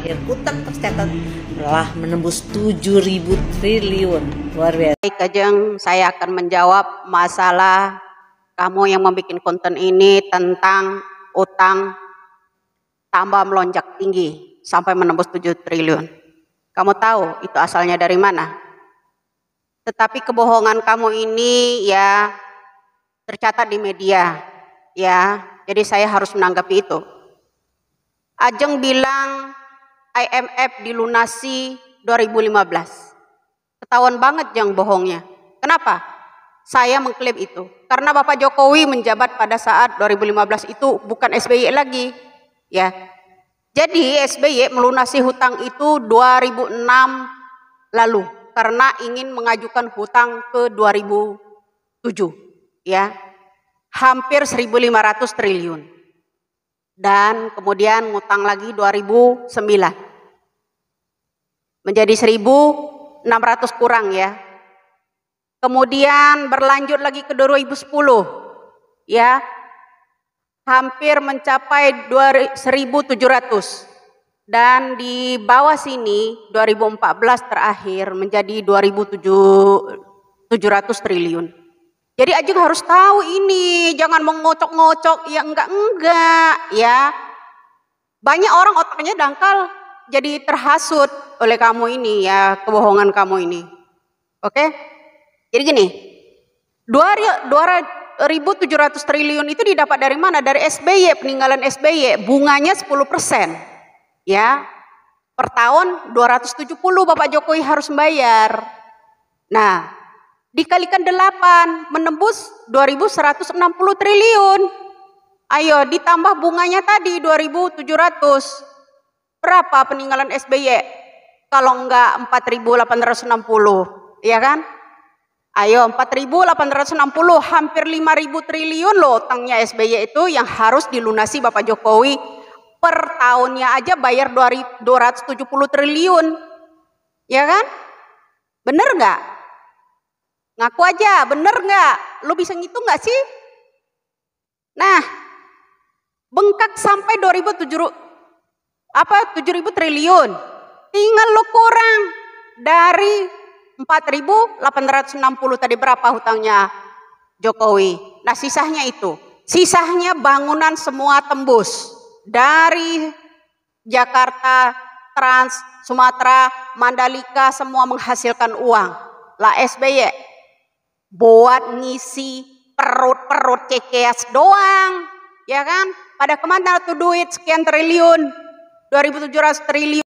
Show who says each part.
Speaker 1: terakhir utang tercatat telah menembus 7.000 triliun. Luar biasa. Baik, Kajeng, saya akan menjawab masalah kamu yang membuat konten ini tentang utang tambah melonjak tinggi sampai menembus 7 triliun. Kamu tahu itu asalnya dari mana? Tetapi kebohongan kamu ini ya tercatat di media ya. Jadi saya harus menanggapi itu. Ajeng bilang IMF dilunasi 2015. Ketahuan banget yang bohongnya. Kenapa? Saya mengklaim itu. Karena Bapak Jokowi menjabat pada saat 2015 itu bukan SBY lagi. Ya. Jadi SBY melunasi hutang itu 2006 lalu karena ingin mengajukan hutang ke 2007 ya. Hampir 1.500 triliun dan kemudian ngutang lagi 2009. Menjadi 1600 kurang ya. Kemudian berlanjut lagi ke 2010. Ya. Hampir mencapai 1700 dan di bawah sini 2014 terakhir menjadi 2700 triliun. Jadi ajeng harus tahu ini, jangan mengocok-ngocok, ya enggak-enggak ya. Banyak orang otaknya dangkal, jadi terhasut oleh kamu ini ya, kebohongan kamu ini. Oke? Jadi gini, 2.700 triliun itu didapat dari mana? Dari SBY, peninggalan SBY, bunganya 10 persen. Ya, per tahun 270 Bapak Jokowi harus bayar. Nah, Dikalikan 8 menembus 2160 triliun. Ayo ditambah bunganya tadi 2700. Berapa peninggalan SBY? Kalau enggak 4860, ya kan? Ayo 4860 hampir 5000 triliun loh utangnya SBY itu yang harus dilunasi Bapak Jokowi per tahunnya aja bayar 270 triliun. Ya kan? Bener nggak? Ngaku aja, bener nggak? Lo bisa ngitung nggak sih? Nah, bengkak sampai 2007 apa 7000 triliun. Tinggal lo kurang dari 4860 tadi berapa hutangnya Jokowi. Nah, sisanya itu. Sisanya bangunan semua tembus dari Jakarta, Trans, Sumatera, Mandalika semua menghasilkan uang. Lah SBY buat ngisi perut-perut CKS doang, ya kan? Pada kemana tuh duit sekian triliun, 2.700 triliun.